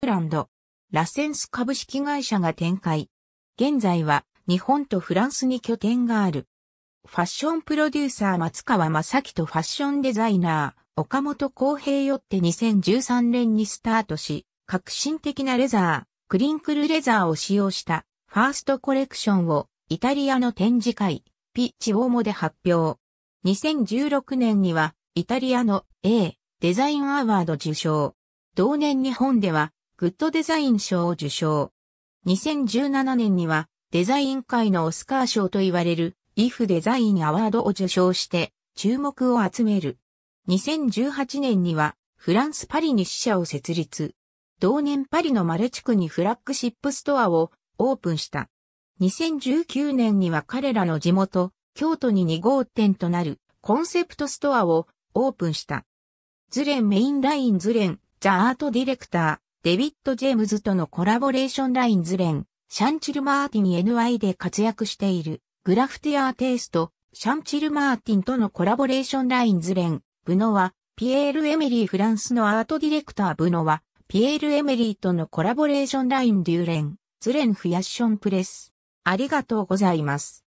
ブランド、ラセンス株式会社が展開。現在は日本とフランスに拠点がある。ファッションプロデューサー松川正樹とファッションデザイナー岡本浩平よって2013年にスタートし、革新的なレザー、クリンクルレザーを使用したファーストコレクションをイタリアの展示会、ピッチオーモで発表。2016年にはイタリアの A デザインアワード受賞。同年日本ではグッドデザイン賞を受賞。2017年にはデザイン界のオスカー賞と言われる IF デザインアワードを受賞して注目を集める。2018年にはフランスパリに支社を設立。同年パリのマレ地区にフラッグシップストアをオープンした。2019年には彼らの地元、京都に2号店となるコンセプトストアをオープンした。ズレンメインラインズレン、ザアートディレクタデビッド・ジェームズとのコラボレーションラインズ連、シャンチル・マーティン NY で活躍している、グラフティアーテイスト、シャンチル・マーティンとのコラボレーションラインズ連、ブノは、ピエール・エメリー・フランスのアートディレクターブノは、ピエール・エメリーとのコラボレーションラインデューレン、ズレン・フィアッション・プレス。ありがとうございます。